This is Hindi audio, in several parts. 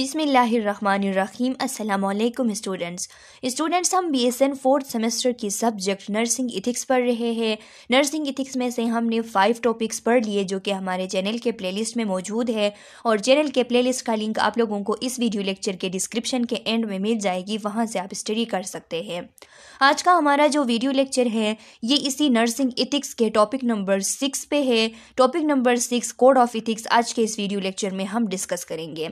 बिसमीम अल्लाम स्टूडेंट्स स्टूडेंट्स हम B S N fourth semester की सब्जेक्ट नर्सिंग इथिक्स पढ़ रहे हैं नर्सिंग इथिक्स में से हमने फाइव टॉपिक्स पढ़ लिए जो कि हमारे चैनल के प्लेलिस्ट में मौजूद है और चैनल के प्लेलिस्ट का लिंक आप लोगों को इस वीडियो लेक्चर के डिस्क्रिप्शन के एंड में मिल जाएगी वहाँ से आप स्टडी कर सकते हैं आज का हमारा जो वीडियो लेक्चर है ये इसी नर्सिंग इथिक्स के टॉपिक नंबर सिक्स पे है topic number six code of ethics आज के इस वीडियो लेक्चर में हम डिस्कस करेंगे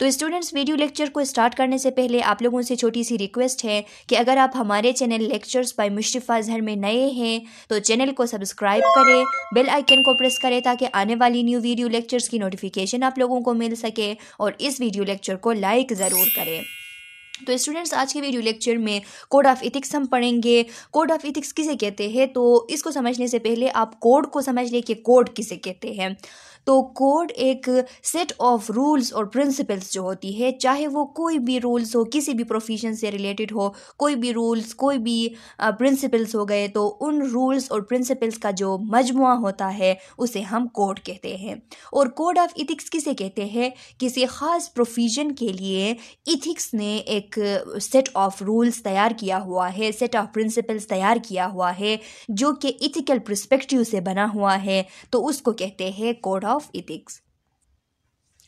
तो स्टूडेंट्स वीडियो लेक्चर को स्टार्ट करने से पहले आप लोगों से छोटी सी रिक्वेस्ट है कि अगर आप हमारे चैनल लेक्चर्स बाय मुश्तफ़ा जहर में नए हैं तो चैनल को सब्सक्राइब करें बेल आइकन को प्रेस करें ताकि आने वाली न्यू वीडियो लेक्चर्स की नोटिफिकेशन आप लोगों को मिल सके और इस वीडियो लेक्चर को लाइक ज़रूर करें तो स्टूडेंट्स आज के वीडियो लेक्चर में कोड ऑफ इथिक्स हम पढ़ेंगे कोड ऑफ इथिक्स किसे कहते हैं तो इसको समझने से पहले आप कोड को समझ लें कि कोड किसे कहते हैं तो कोड एक सेट ऑफ रूल्स और प्रिंसिपल्स जो होती है चाहे वो कोई भी रूल्स हो किसी भी प्रोफेशन से रिलेटेड हो कोई भी रूल्स कोई भी प्रिंसिपल्स हो गए तो उन रूल्स और प्रिंसिपल्स का जो मजमु होता है उसे हम कोड कहते हैं और कोड ऑफ इथिक्स किसे कहते हैं किसी ख़ास प्रोफिजन के लिए इथिक्स ने एक सेट ऑफ रूल्स तैयार किया हुआ है सेट ऑफ प्रिंसिपल्स तैयार किया हुआ है जो कि इथिकल प्रस्पेक्टिव से बना हुआ है तो उसको कहते हैं कोड ऑफ of ethics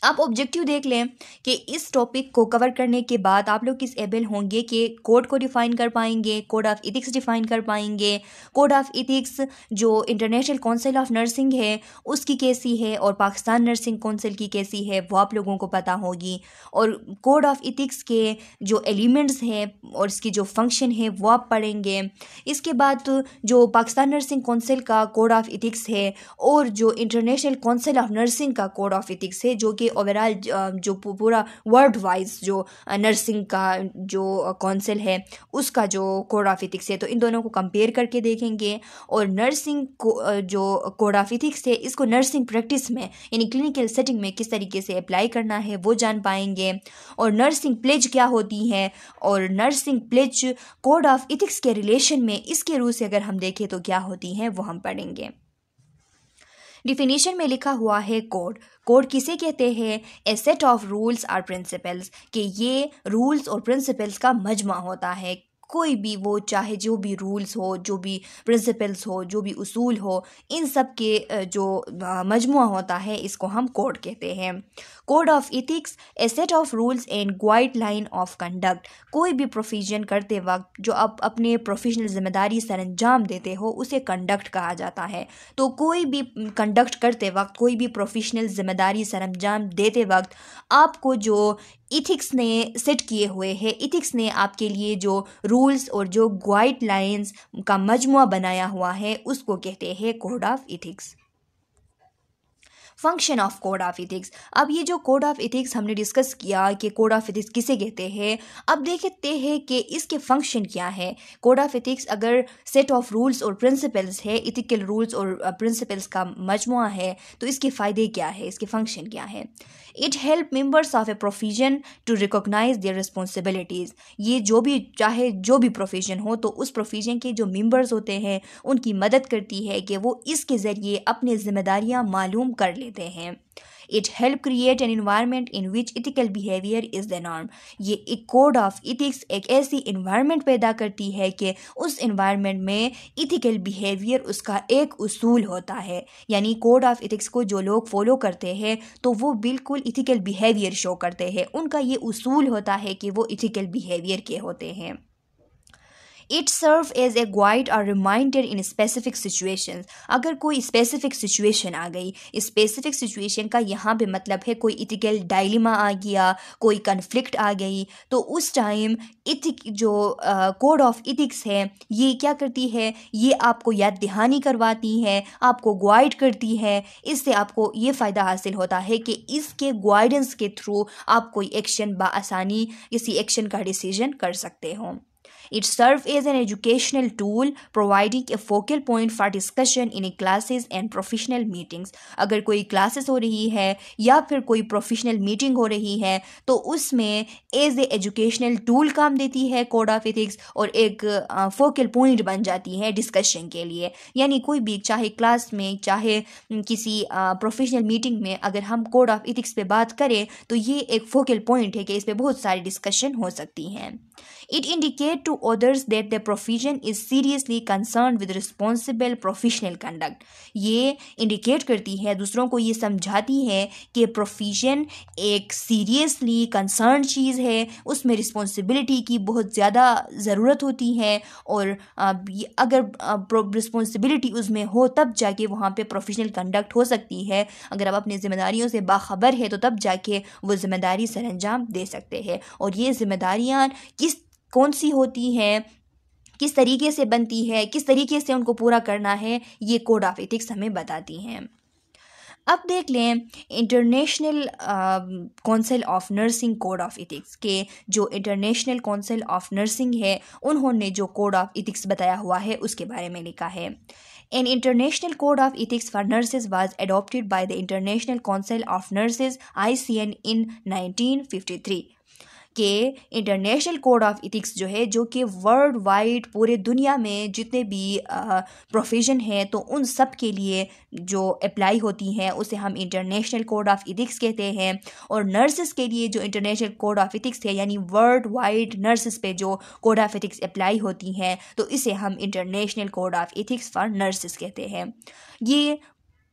आप ऑब्जेक्टिव देख लें कि इस टॉपिक को कवर करने के बाद आप लोग किस एबल होंगे कि कोड को डिफ़ाइन कर पाएंगे कोड ऑफ इथिक्स डिफ़ाइन कर पाएंगे कोड ऑफ इथिक्स जो इंटरनेशनल काउंसिल ऑफ नर्सिंग है उसकी कैसी है और पाकिस्तान नर्सिंग काउंसिल की कैसी है वो आप लोगों को पता होगी और कोड ऑफ इथिक्स के जो एलिमेंट्स हैं और इसकी जो फंक्शन है वो आप पढ़ेंगे इसके बाद जो पाकिस्तान नर्सिंग काउंसिल का कोड ऑफ इथिक्स है और जो इंटरनेशनल काउंसिल ऑफ नर्सिंग का कोड ऑफ इथिक्स है जो कि के ओवरऑल जो पूरा वर्ल्ड वाइज जो नर्सिंग का जो काउंसिल है उसका जो कोड ऑफ इथिक्स है तो इन दोनों को कंपेयर करके देखेंगे और नर्सिंग को जो कोड ऑफ इथिक्स है इसको नर्सिंग प्रैक्टिस में यानी क्लिनिकल सेटिंग में किस तरीके से अप्लाई करना है वो जान पाएंगे और नर्सिंग प्लेज क्या होती है और nursing pledge code of ethics के रिलेशन में इसके रूल से अगर हम देखें तो क्या होती हैं वो हम पढ़ेंगे डिफिनीशन में लिखा हुआ है कोड कोड किसे कहते हैं a set of rules or principles कि ये रूल्स और प्रिंसिपल्स का मजमा होता है कोई भी वो चाहे जो भी रूल्स हो जो भी प्रिंसिपल्स हो जो भी उसूल हो इन सब के जो मजमू होता है इसको हम कोड कहते हैं code of ethics a set of rules and guideline of conduct कोई भी प्रोफीजन करते वक्त जो आप अपने प्रोफेशनल जिम्मेदारी सर अंजाम देते हो उसे कंडक्ट कहा जाता है तो कोई भी कंडक्ट करते वक्त कोई भी प्रोफेशनल जिम्मेदारी सर अंजाम देते वक्त आपको जो इथिक्स ने सेट किए हुए हैं इथिक्स ने आपके लिए जो रूल्स और जो गाइड लाइन्स का मजमु बनाया हुआ है उसको कहते हैं code of ethics function of code of ethics अब ये जो कोड ऑफ इथिक्स हमने डिस्कस किया कि कोड ऑफ इथिक्स किसे कहते हैं अब देखते हैं कि इसके फंक्शन क्या है कोड ऑफ इथिक्स अगर सेट ऑफ रूल्स और प्रिंसिपल्स है इथिकल रूल्स और प्रिंसिपल्स uh, का मजमु है तो इसके फ़ायदे क्या है इसके फंक्शन क्या है it help members of a profession to recognise their responsibilities ये जो भी चाहे जो भी प्रोफेशन हो तो उस प्रोफेशन के जो मेंबर्स होते हैं उनकी मदद करती है कि वो इसके ज़रिए अपनी ज़िम्मेदारियाँ मालूम कर लेते हैं it help create an environment in which ethical behaviour is the norm ये एक कोड ऑफ इथिक्स एक ऐसी इन्वायरमेंट पैदा करती है कि उस इन्वायरमेंट में इथिकल बिहेवियर उसका एक उसूल होता है यानी कोड ऑफ इथिक्स को जो लोग फॉलो करते हैं तो वो बिल्कुल इथिकल बिहेवियर शो करते हैं उनका ये उसूल होता है कि वो इथिकल बिहेवियर के होते हैं it serve as a guide और रिमाइंडर इन स्पेसिफिक सिचुएशन अगर कोई स्पेसिफिक सिचुएशन आ गई स्पेसिफिक सिचुएशन का यहाँ पे मतलब है कोई इथिकल डायलिमा आ गया कोई कन्फ्लिक्ट आ गई तो उस टाइम इथिक जो कोड ऑफ इथिक्स है ये क्या करती है ये आपको याद दहानी करवाती है आपको गाइड करती है इससे आपको ये फ़ायदा हासिल होता है कि इसके गाइडेंस के थ्रू आप कोई एक्शन बसानी किसी एक्शन का डिसीजन कर सकते हो It serves as educational tool providing a focal point for discussion in a classes and professional meetings अगर कोई क्लासेस हो रही है या फिर कोई प्रोफेशनल मीटिंग हो रही है तो उसमें एज ए एजुकेशनल टूल काम देती है कोड ऑफ इथिक्स और एक फोकल पॉइंट बन जाती है डिस्कशन के लिए यानी कोई भी चाहे क्लास में चाहे किसी प्रोफेशनल मीटिंग में अगर हम कोड ऑफ इथिक्स पे बात करें तो ये एक फोकल पॉइंट है कि इस पर बहुत सारी डिस्कशन हो सकती हैं It indicate to others that the profession is seriously concerned with responsible professional conduct. ye indicate karti hai dusron ko ye samjhati hai ki profession ek seriously concerned cheez hai usme responsibility की बहुत ज़्यादा ज़रूरत होती है और अगर रिस्पॉन्सिबिलिटी उसमें हो तब जाके वहाँ पे प्रोफेशनल कंडक्ट हो सकती है अगर आप अपनी ज़िम्मेदारियों से बाखबर है तो तब जाके wo zimmedari saranjam de sakte hai aur ye zimmedariyan kis कौन सी होती हैं किस तरीके से बनती है किस तरीके से उनको पूरा करना है ये कोड ऑफ एथिक्स हमें बताती हैं अब देख लें International council of nursing code of ethics के जो इंटरनेशनल काउंसिल ऑफ नर्सिंग है उन्होंने जो कोड ऑफ एथिक्स बताया हुआ है उसके बारे में लिखा है an international code of ethics for nurses was adopted by the International council of Nurses I in nineteen के इंटरनेशनल कोड ऑफ इथिक्स जो है जो कि वर्ल्ड वाइड पूरे दुनिया में जितने भी प्रोफेशन हैं तो उन सब के लिए जो अप्लाई होती हैं उसे हम इंटरनेशनल कोड ऑफ इथिक्स कहते हैं और नर्सिस के लिए जो इंटरनेशनल कोड ऑफ इथिक्स है यानी वर्ल्ड वाइड नर्सिस पे जो कोड ऑफ इथिक्स अप्लाई होती हैं तो इसे हम international code of ethics for nurses कहते हैं ये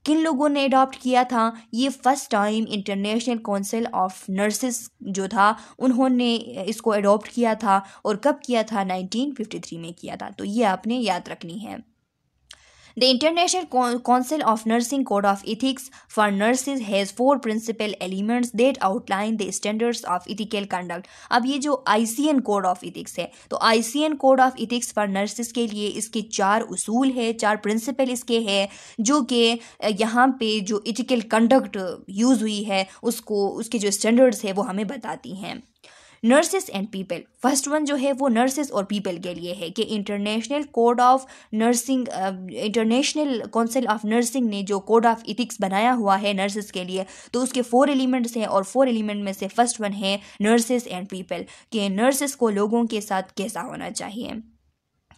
किन लोगों ने अडॉप्ट किया था ये first time International council of Nurses जो था उन्होंने इसको अडॉप्ट किया था और कब किया था 1953 में किया था तो ये आपने याद रखनी है the International council of nursing code of ethics for nurses has four principle elements that outline the standards of ethical conduct अब ये जो आई कोड ऑफ इथिक्स है तो I code of ethics for nurses के लिए इसके चार उसूल है चार प्रिंसिपल इसके हैं जो कि यहाँ पे जो इथिकल कंडक्ट यूज़ हुई है उसको उसके जो स्टैंडर्ड्स है वो हमें बताती हैं nurses and people first one जो है वो नर्सेस और पीपल के लिए है कि international code of nursing International council of Nursing ने जो कोड ऑफ इथिक्स बनाया हुआ है नर्सेस के लिए तो उसके फोर एलिमेंट्स हैं और फोर एलिमेंट में से फर्स्ट वन है नर्सेस एंड पीपल कि नर्सेस को लोगों के साथ कैसा होना चाहिए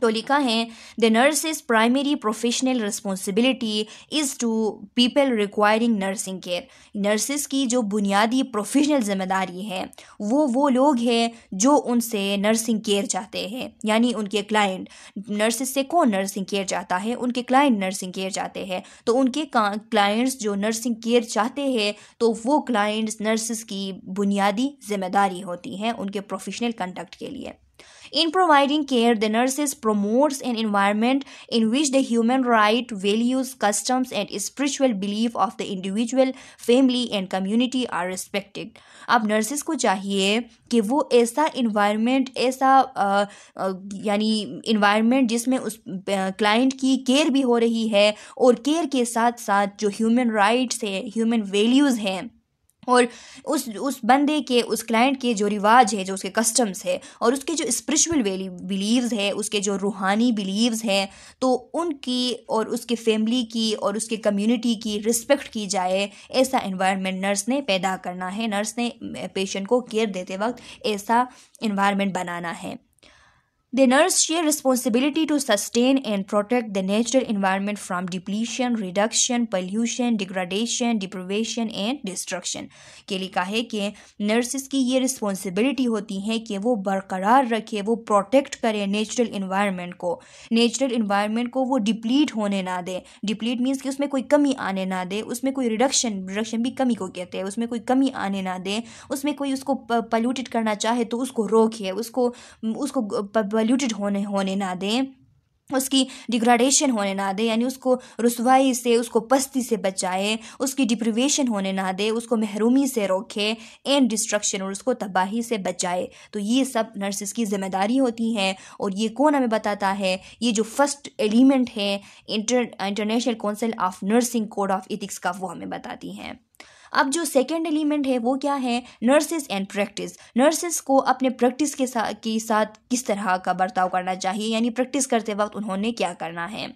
तो लिखा है the nurse's primary professional responsibility is to people requiring nursing care nurses की जो बुनियादी प्रोफेशनल जिम्मेदारी है वो वो लोग हैं जो उनसे नर्सिंग केयर चाहते हैं यानी उनके क्लाइंट नर्सेज से कौन नर्सिंग केयर चाहता है उनके क्लाइंट नर्सिंग केयर चाहते हैं तो उनके क्लाइंट्स जो नर्सिंग केयर चाहते हैं तो वो क्लाइंट्स नर्सेज की बुनियादी जिम्मेदारी होती हैं उनके प्रोफेशनल कंडक्ट के लिए In providing care, the nurses promotes an environment in which the human right, values, customs, and spiritual belief of the individual, family, and community are respected. अब nurses को चाहिए कि वो ऐसा environment ऐसा यानी environment जिसमें उस क्लाइंट की केयर भी हो रही है और केयर के साथ साथ जो ह्यूमन राइट्स है ह्यूमन वैल्यूज़ हैं और उस उस बंदे के उस क्लाइंट के जो रिवाज है जो उसके कस्टम्स है और उसके जो स्पिरिचुअल बिलीव्स है उसके जो रूहानी बिलीव्स हैं तो उनकी और उसके फैमिली की और उसके कम्युनिटी की रिस्पेक्ट की जाए ऐसा इन्वायरमेंट नर्स ने पैदा करना है नर्स ने पेशेंट को केयर देते वक्त ऐसा इन्वायरमेंट बनाना है nurse share responsibility to sustain and protect the natural environment from depletion reduction pollution degradation deprivation and destruction के लिए कहा है कि नर्सिस की ये रिस्पॉन्सिबिलिटी होती है कि वो बरकरार रखे वो प्रोटेक्ट करें नेचुरल इन्वायरमेंट को नेचुरल इन्वायरमेंट को वो डिप्लीट होने ना दे डिप्लीट मीन्स कि उसमें कोई कमी आने ना दे उसमें कोई रिडक्शन रिडक्शन भी कमी को कहते हैं उसमें कोई कमी आने ना दे उसमें कोई उसको पल्यूटेड करना चाहे तो उसको रोके उसको उसको डाइल्यूटेड होने होने ना दें उसकी डिग्रेडेशन होने ना दे यानी उसको रसवाई से उसको पस्ती से बचाए उसकी डिप्रिवेशन होने ना दे उसको महरूमी से रोके एंड डिस्ट्रक्शन और उसको तबाही से बचाए तो ये सब नर्सिस की जिम्मेदारी होती है और ये कौन हमें बताता है ये जो फर्स्ट एलिमेंट है inter international council of nursing code of ethics का वो हमें बताती हैं अब जो सेकेंड एलिमेंट है वो क्या है नर्सेज एंड प्रैक्टिस नर्सेज को अपने प्रैक्टिस के साथ के साथ किस तरह का बर्ताव करना चाहिए यानी प्रैक्टिस करते वक्त उन्होंने क्या करना है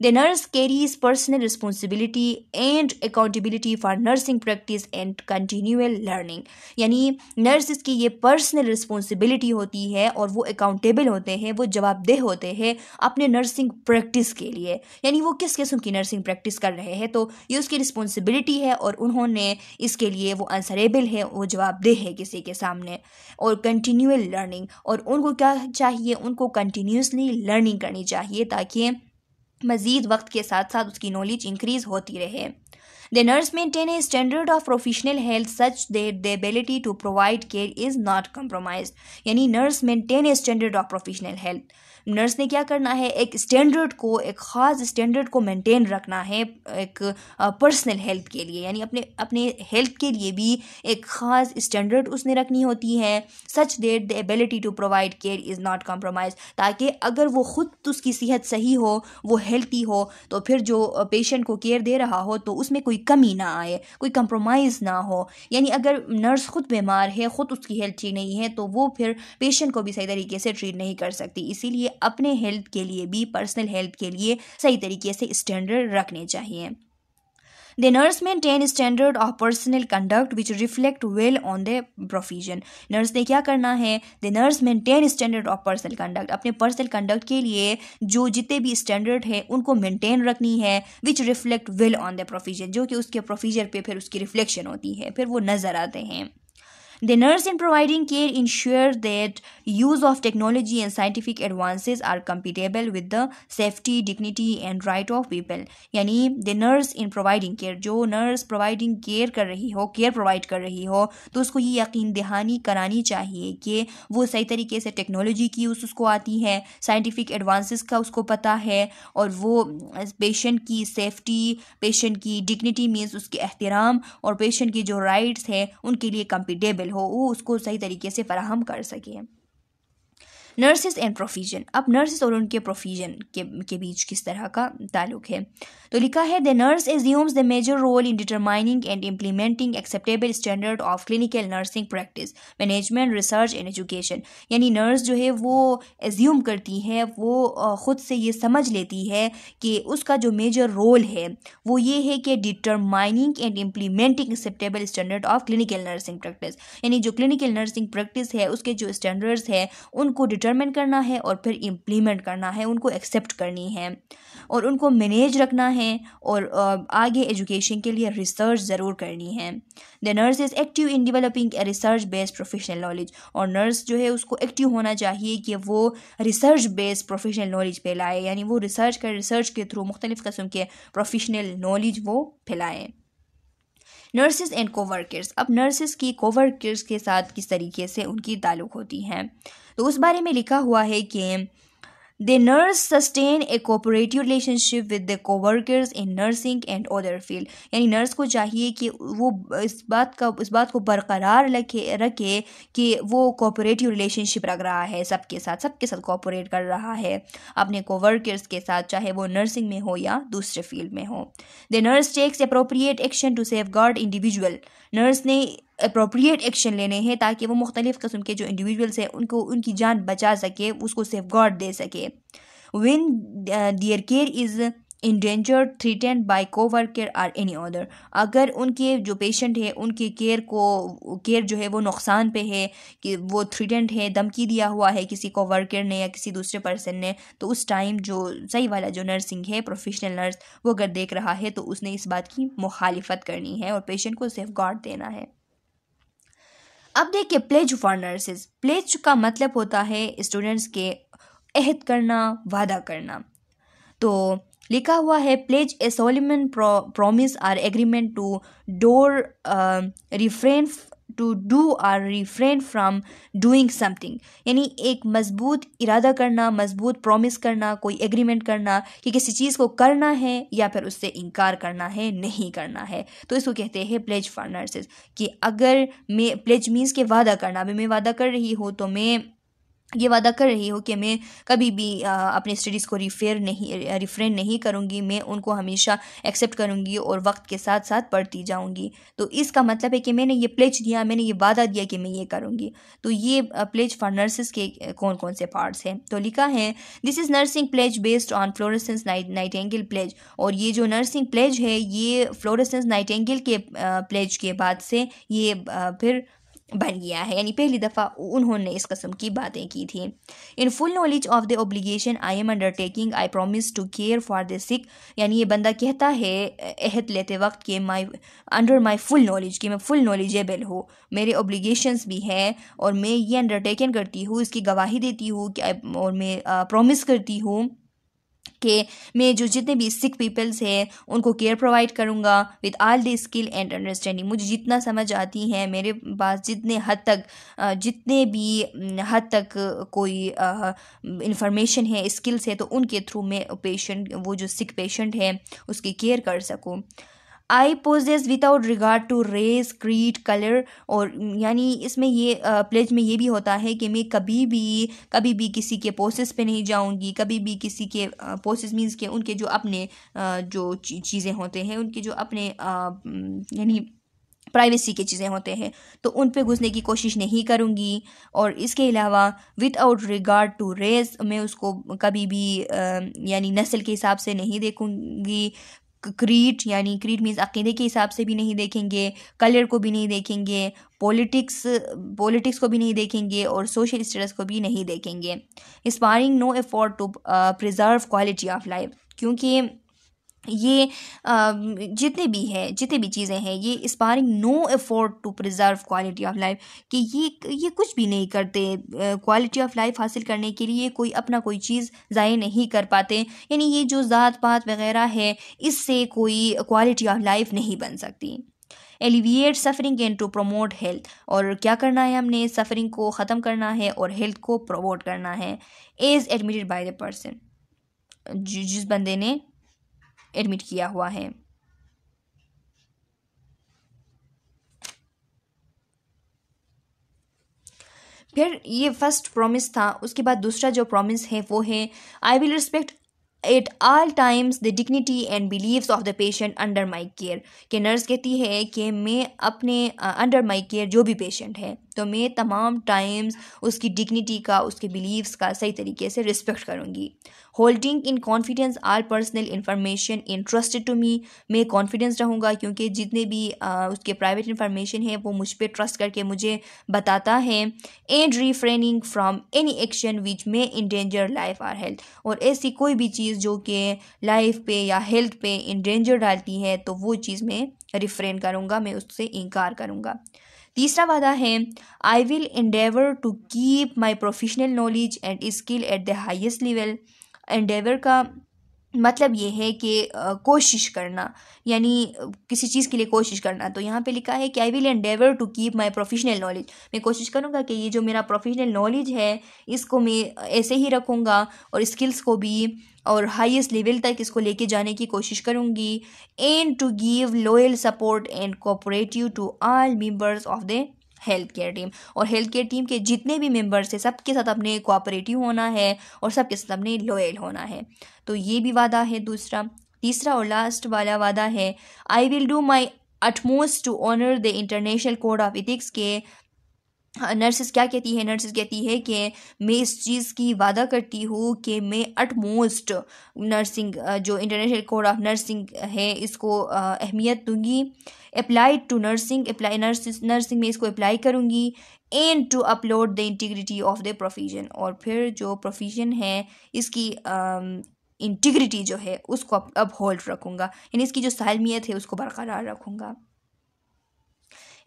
The nurse carries personal responsibility and accountability for nursing practice and continual learning यानी nurses की ये personal responsibility होती है और वो accountable होते हैं वो जवाबदेह होते हैं अपने nursing practice के लिए यानी वो किस किस्म की nursing practice कर रहे हैं तो ये उसकी responsibility है और उन्होंने इसके लिए वो answerable है वो जवाबदेह है किसी के सामने और continual learning और उनको क्या चाहिए उनको continuously लर्निंग करनी चाहिए ताकि मजीद वक्त के साथ साथ उसकी नॉलेज इंक्रीज होती रहे the nurse maintain a standard of professional health such there the ability to provide care is not compromise यानी nurse maintain a standard of professional health nurse ने क्या करना है एक स्टैंडर्ड को एक ख़ास स्टैंडर्ड को मेंटेन रखना है एक पर्सनल हेल्थ के लिए यानी अपने अपने हेल्थ के लिए भी एक ख़ास स्टैंडर्ड उसने रखनी होती है such that the ability to provide care is not compromise ताकि अगर वो ख़ुद उसकी सेहत सही हो वो हेल्थी हो तो फिर जो पेशेंट को केयर दे रहा हो तो उसमें कोई कमी ना आए कोई कम्प्रोमाइज़ ना हो यानी अगर नर्स ख़ुद बीमार है ख़ुद उसकी हेल्थ ठीक नहीं है तो वो फिर पेशेंट को भी सही तरीके से ट्रीट नहीं कर सकती इसीलिए अपने हेल्थ के लिए भी पर्सनल हेल्थ के लिए सही तरीके से स्टैंडर्ड रखने चाहिए the nurse maintain standard of personal conduct which reflect well on the profession nurse ने क्या करना है the nurse maintain standard of personal conduct अपने पर्सनल कंडक्ट के लिए जो जितने भी स्टैंडर्ड है उनको मेंटेन रखनी है which reflect well on the profession जो कि उसके प्रोफीजर पर फिर उसकी रिफ्लेक्शन होती है फिर वो नजर आते हैं The nurse in providing care ensure that use of technology and scientific advances are compatible with the safety, dignity and right of people. यानी the nurse in providing care जो nurse providing care कर रही हो care provide कर रही हो तो उसको ये यकीन दहानी करानी चाहिए कि वो सही तरीके से टेक्नोलॉजी की यूज़ उस उसको आती है साइंटिफिक एडवांसेस का उसको पता है और वो पेशेंट की सेफ्टी पेशेंट की डिग्निटी मीन्स उसके एहतराम और पेशेंट की जो राइट्स हैं उनके लिए कंपिटेबल शामिल हो वो उसको सही तरीके से फराहम कर सकें नर्सेज एंड प्रोफिजन अब नर्सेज और उनके प्रोफिजन के के बीच किस तरह का ताल्लुक है तो लिखा है the nurse assumes the major role in determining and implementing acceptable standard of clinical nursing practice management research and education यानी नर्स जो है वो एज्यूम करती है वो ख़ुद से ये समझ लेती है कि उसका जो मेजर रोल है वो ये है कि determining and implementing acceptable standard of clinical nursing practice यानी जो क्लिनिकल नर्सिंग प्रैक्टिस है उसके जो स्टैंडर्ड्स हैं उनको डिटर डिटरमिन करना है और फिर इम्प्लीमेंट करना है उनको एक्सेप्ट करनी है और उनको मैनेज रखना है और आगे एजुकेशन के लिए रिसर्च ज़रूर करनी है the nurse is active in developing a research based professional knowledge और नर्स जो है उसको एक्टिव होना चाहिए कि वो रिसर्च बेस्ड प्रोफेशनल नॉलेज फैलाए यानी वो रिसर्च कर रिसर्च के थ्रू मुख्तलिफ़ कस्म के प्रोफेशनल नॉलेज वो फैलाएँ नर्सेज एंड कोवर्कर्स अब नर्सेज की कोवर्कर्स के साथ किस तरीके से उनकी ताल्लुक़ होती हैं तो उस बारे में लिखा हुआ है कि They nurse sustain a cooperative relationship with the coworkers in nursing and other field यानी नर्स को चाहिए कि वो इस बात का इस बात को बरकरार रखे रखे कि वो कोऑपरेटिव रिलेशनशिप रख रहा है सबके साथ सबके साथ कोऑपरेट कर रहा है अपने कोवर्कर्स के साथ चाहे वो नर्सिंग में हो या दूसरे फील्ड में हो the nurse takes appropriate action to safeguard individual nurse ने अप्रोप्रिएट एक्शन लेने हैं ताकि वो मुख्तलिफ़ किस्म के जो इंडिविजुअल्स हैं उनको उनकी जान बचा सके उसको सेफ गार्ड दे सके when their care is endangered threatened by coworker or any other अगर उनके जो पेशेंट है उनके केयर को केयर जो है वो नुकसान पे है कि वो थ्रीटेंड है धमकी दिया हुआ है किसी कोवर्कर ने या किसी दूसरे पर्सन ने तो उस टाइम जो सही वाला जो नर्सिंग है प्रोफेशनल नर्स वो अगर देख रहा है तो उसने इस बात की मुखालफत करनी है और पेशेंट को सेफ गार्ड देना है अब देखिए प्लेज फॉर नर्सेज प्लेज का मतलब होता है स्टूडेंट्स के अहद करना वादा करना तो लिखा हुआ है pledge a solemn promise or agreement to do or refrain to do or refrain from doing something यानी एक मजबूत इरादा करना मजबूत प्रॉमिस करना कोई एग्रीमेंट करना कि किसी चीज़ को करना है या फिर उससे इनकार करना है नहीं करना है तो इसको कहते हैं प्लेज फॉर नर्सेज कि अगर मैं प्लेज मीन्स के वादा करना अभी मैं वादा कर रही हूँ तो मैं ये वादा कर रही हो कि मैं कभी भी आ, अपने स्टडीज़ को रिफेयर नहीं रिफ्रेंड नहीं करूँगी मैं उनको हमेशा एक्सेप्ट करूँगी और वक्त के साथ साथ पढ़ती जाऊँगी तो इसका मतलब है कि मैंने ये प्लेज दिया मैंने ये वादा दिया कि मैं ये करूँगी तो ये प्लेज फॉर नर्सेज के कौन कौन से पार्ट्स हैं तो लिखा है this is nursing pledge based on Florence's night Nightingale pledge और ये जो नर्सिंग प्लेज है ये फ्लोरसेंस नाइट एंगल के प्लेज के बाद से ये फिर बन गया है यानी पहली दफ़ा उन्होंने इस कस्म की बातें की थी in full knowledge of the obligation I am undertaking I promise to care for the sick यानी ये बंदा कहता है अहद लेते वक्त कि my under my full knowledge कि मैं फुल नॉलेजेबल हूँ मेरे ओब्लीगेशन भी हैं और मैं ये अंडरटेकन करती हूँ इसकी गवाही देती हूँ कि और मैं प्रोमिस करती हूँ कि मैं जो जितने भी सिख पीपल्स हैं उनको केयर प्रोवाइड करूँगा with all the skill and understanding मुझे जितना समझ आती है मेरे पास जितने हद तक जितने भी हद तक कोई इंफॉर्मेशन है स्किल्स है तो उनके थ्रू मैं पेशेंट वो जो सिख पेशेंट है उसकी केयर कर सकूँ I possess without regard to race creed colour और यानी इसमें ये प्लेज में ये भी होता है कि मैं कभी भी कभी भी किसी के पोसेस पे नहीं जाऊंगी कभी भी किसी के पोसेस मीन्स के उनके जो अपने जो चीज़ें होते हैं उनके जो अपने यानी प्राइवेसी की चीज़ें होते हैं तो उन पे घुसने की कोशिश नहीं करूँगी और इसके अलावा without regard to race मैं उसको कभी भी यानी नस्ल के हिसाब से नहीं देखूँगी क्रीट यानी क्रीट मीन्स अकीदे के हिसाब से भी नहीं देखेंगे कलर को भी नहीं देखेंगे पॉलिटिक्स पॉलिटिक्स को भी नहीं देखेंगे और सोशल स्टेटस को भी नहीं देखेंगे inspiring no effort to preserve quality of life क्योंकि ये जितने भी है जितने भी चीज़ें हैं ये sparing no effort to preserve quality of life कि ये ये कुछ भी नहीं करते क्वालिटी ऑफ लाइफ हासिल करने के लिए कोई अपना कोई चीज़ ज़ाय नहीं कर पाते यानी ये जो ज़ात पात वगैरह है इससे कोई क्वालिटी ऑफ लाइफ नहीं बन सकती alleviate suffering and to promote health और क्या करना है हमने सफरिंग को ख़त्म करना है और हेल्थ को प्रमोट करना है as admitted by the person जिस बंदे ने एडमिट किया हुआ है फिर ये फर्स्ट प्रॉमिस था उसके बाद दूसरा जो प्रॉमिस है वो है I will respect at all times the dignity and beliefs of the patient under my care कि नर्स कहती है कि मैं अपने अंडर माई केयर जो भी पेशेंट है रिश्तों में तमाम टाइम्स उसकी डिग्निटी का उसके बिलीव्स का सही तरीके से रिस्पेक्ट करूँगी holding in confidence or personal information entrusted to me मैं कॉन्फिडेंस रहूँगा क्योंकि जितने भी आ, उसके प्राइवेट इन्फॉर्मेशन है वो मुझ पर ट्रस्ट करके मुझे बताता है and refraining from any action which may endanger life or health और ऐसी कोई भी चीज़ जो कि लाइफ पे या हेल्थ पे इन डेंजर डालती है तो वो चीज़ मैं रिफ्रेन करूँगा मैं उससे इनकार करूँगा तीसरा वादा है I will endeavour to keep my professional knowledge and skill at the highest level endeavour का मतलब ये है कि कोशिश करना यानी किसी चीज़ के लिए कोशिश करना तो यहाँ पे लिखा है कि I will endeavour to keep my professional knowledge मैं कोशिश करूँगा कि ये जो मेरा प्रोफेशनल नॉलेज है इसको मैं ऐसे ही रखूँगा और स्किल्स को भी और हाईएस्ट लेवल तक इसको लेके जाने की कोशिश करूंगी and to give loyal support and cooperative to all members of the health care team और हेल्थ केयर टीम के जितने भी मेंबर्स हैं सबके साथ अपने कोऑपरेटिव होना है और सबके साथ अपने लॉयल होना है तो ये भी वादा है दूसरा तीसरा और लास्ट वाला वादा है I will do my utmost to honour the international code of ethics के नर्सिस हाँ, क्या कहती है नर्सिस कहती है कि मैं इस चीज़ की वादा करती हूँ कि मैं अटमोस्ट नर्सिंग जो इंटरनेशनल कोड ऑफ नर्सिंग है इसको अहमियत दूंगी apply to nursing apply nurses nursing में इसको अप्लाई करूँगी and to uphold the integrity of the profession और फिर जो प्रोफीजन है इसकी इंटीग्रिटी जो है उसको अब होल्ड रखूँगा यानी इसकी जो सालमियत है उसको बरकरार रखूँगा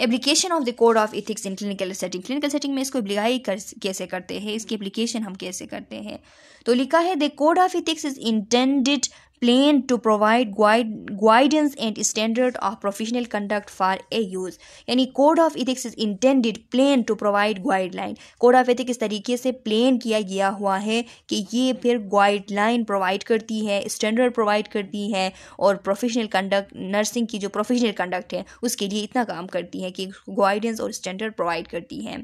application of the code of ethics in clinical setting clinical setting में इसको एप्लीकाई कर, कैसे करते हैं इसकी एप्लीकेशन हम कैसे करते हैं तो लिखा है the code of ethics is intended to provide guidance and standard of professional conduct for a use यानी code of ethics is intended plan to provide guideline code of ethics तरीके से प्लेन किया गया हुआ है कि ये फिर गाइडलाइन प्रोवाइड करती है स्टैंडर्ड प्रोवाइड करती है और प्रोफेशनल कंडक्ट नर्सिंग की जो प्रोफेशनल कंडक्ट है उसके लिए इतना काम करती है कि गाइडेंस और स्टैंडर्ड प्रोवाइड करती है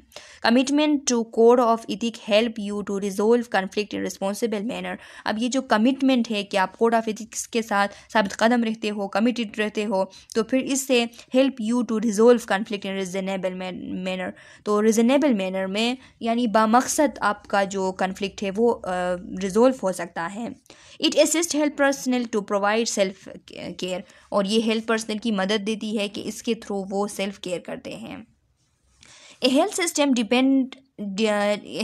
commitment to code of ethic help you to resolve conflict in responsible manner अब ये जो कमिटमेंट है कि आप कोड ऑफ फिजिक्स के साथ साबित कदम रहते हो कमिटेड रहते हो तो फिर इससे help you to resolve conflict in reasonable manner तो रिजनेबल मैनर में यानी बामकसद आपका जो कन्फ्लिक्ट है वो रिजोल्व uh, हो सकता है it assist help personal to provide self care और ये हेल्प पर्सनल की मदद देती है कि इसके थ्रू वो सेल्फ केयर करते हैं a health system depend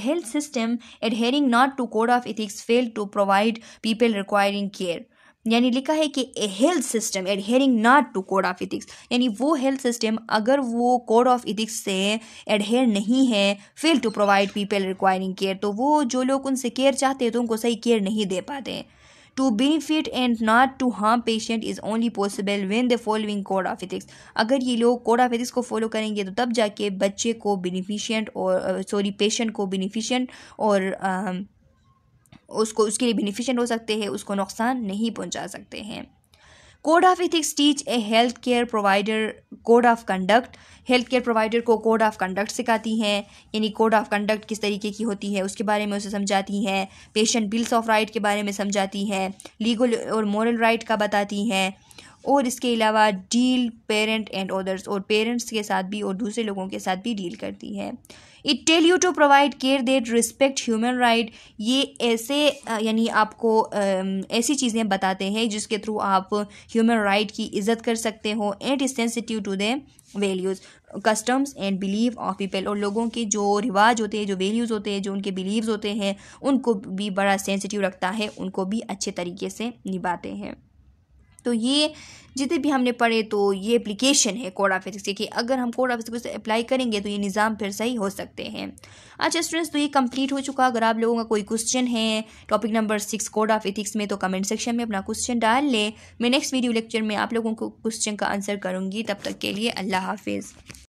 health system adhering not to code of ethics fail to provide people requiring care यानी लिखा है कि a health system adhering not to code of ethics यानी वो हेल्थ सिस्टम अगर वो कोड ऑफ इथिक्स से एडहेयर नहीं है fail to provide people requiring care तो वो जो लोग उनसे केयर चाहते हैं तो उनको सही केयर नहीं दे पाते to benefit and not to harm patient is only possible when the following code of ethics अगर ये लोग कोड ऑफ इथिक्स को फॉलो करेंगे तो तब जाके बच्चे को बेनिफिशियंट और सॉरी पेशेंट को बेनिफिशियंट और um, उसको उसके लिए बेनिफिशेंट हो सकते हैं उसको नुकसान नहीं पहुंचा सकते हैं code of ethics teach a health care provider code of conduct health care provider को कोड ऑफ कंडक्ट सिखाती हैं यानी कोड ऑफ कंडक्ट किस तरीके की होती है उसके बारे में उसे समझाती हैं पेशेंट बिल्स ऑफ राइट के बारे में समझाती हैं लीगल और मॉरल राइट का बताती हैं और इसके अलावा डील पेरेंट एंड अदर्स और पेरेंट्स के साथ भी और दूसरे लोगों के साथ भी डील करती है it tell you to provide care that respect human right ये ऐसे यानी आपको ऐसी चीज़ें बताते हैं जिसके थ्रू आप ह्यूमन राइट की इज्जत कर सकते हो and is sensitive to the values customs and believe of people और लोगों के जो रिवाज होते हैं जो वैल्यूज़ होते हैं जो उनके बिलीव्स होते हैं उनको भी बड़ा सेंसिटिव रखता है उनको भी अच्छे तरीके से निभाते हैं तो ये जितने भी हमने पढ़े तो ये एप्लीकेशन है कोड ऑफ एथिक्स कि अगर हम कोड ऑफ एथिक्स अप्लाई करेंगे तो ये निज़ाम फिर सही हो सकते हैं अच्छा स्टूडेंट्स तो ये कंप्लीट हो चुका अगर आप लोगों का कोई क्वेश्चन है topic number six code of ethics में तो कमेंट सेक्शन में अपना क्वेश्चन डाल लें मैं नेक्स्ट वीडियो लेक्चर में आप लोगों को क्वेश्चन का आंसर करूँगी तब तक के लिए अल्लाह हाफिज़